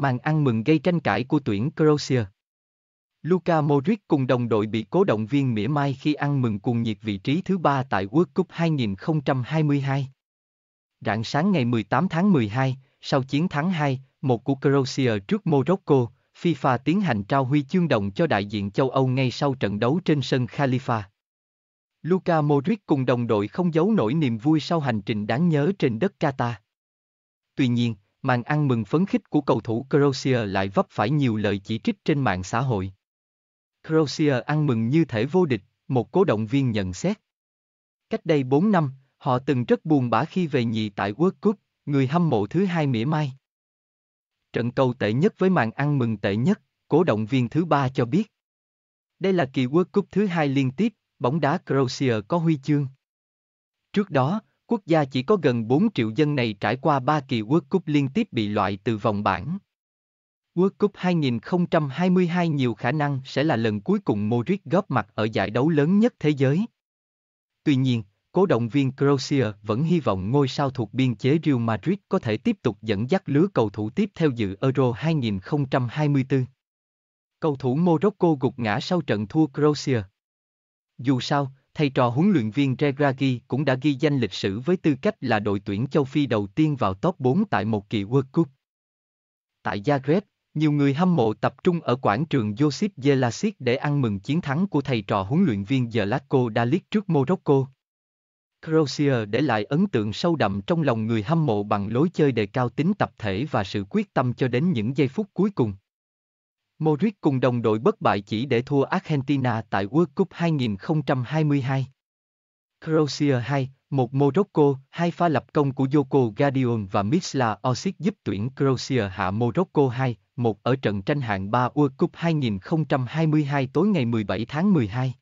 màn ăn mừng gây tranh cãi của tuyển Croatia. Luka Modric cùng đồng đội bị cố động viên mỉa mai khi ăn mừng cùng nhiệt vị trí thứ ba tại World Cup 2022. Rạng sáng ngày 18 tháng 12, sau chiến thắng 2, một của Croatia trước Morocco, FIFA tiến hành trao huy chương đồng cho đại diện châu Âu ngay sau trận đấu trên sân Khalifa. Luka Modric cùng đồng đội không giấu nổi niềm vui sau hành trình đáng nhớ trên đất Qatar. Tuy nhiên, màn ăn mừng phấn khích của cầu thủ Croatia lại vấp phải nhiều lời chỉ trích trên mạng xã hội. Croatia ăn mừng như thể vô địch, một cố động viên nhận xét. Cách đây 4 năm, họ từng rất buồn bã khi về nhì tại World Cup, người hâm mộ thứ hai mỉa mai. Trận cầu tệ nhất với màn ăn mừng tệ nhất, cố động viên thứ ba cho biết. Đây là kỳ World Cup thứ hai liên tiếp, bóng đá Croatia có huy chương. Trước đó, Quốc gia chỉ có gần 4 triệu dân này trải qua 3 kỳ World Cup liên tiếp bị loại từ vòng bảng. World Cup 2022 nhiều khả năng sẽ là lần cuối cùng Modric góp mặt ở giải đấu lớn nhất thế giới. Tuy nhiên, cố động viên Croatia vẫn hy vọng ngôi sao thuộc biên chế Real Madrid có thể tiếp tục dẫn dắt lứa cầu thủ tiếp theo dự Euro 2024. Cầu thủ Morocco gục ngã sau trận thua Croatia. Dù sao, thầy trò huấn luyện viên Regragui cũng đã ghi danh lịch sử với tư cách là đội tuyển châu Phi đầu tiên vào top 4 tại một kỳ World Cup. Tại Zagreb, nhiều người hâm mộ tập trung ở quảng trường Josip Jelačić để ăn mừng chiến thắng của thầy trò huấn luyện viên Zlatko Dalic trước Morocco. Croatia để lại ấn tượng sâu đậm trong lòng người hâm mộ bằng lối chơi đề cao tính tập thể và sự quyết tâm cho đến những giây phút cuối cùng. Modric cùng đồng đội bất bại chỉ để thua Argentina tại World Cup 2022. Croatia 2, một Morocco, hai pha lập công của Joko Gadion và Misla Osic giúp tuyển Croatia hạ Morocco 2, một ở trận tranh hạng 3 World Cup 2022 tối ngày 17 tháng 12.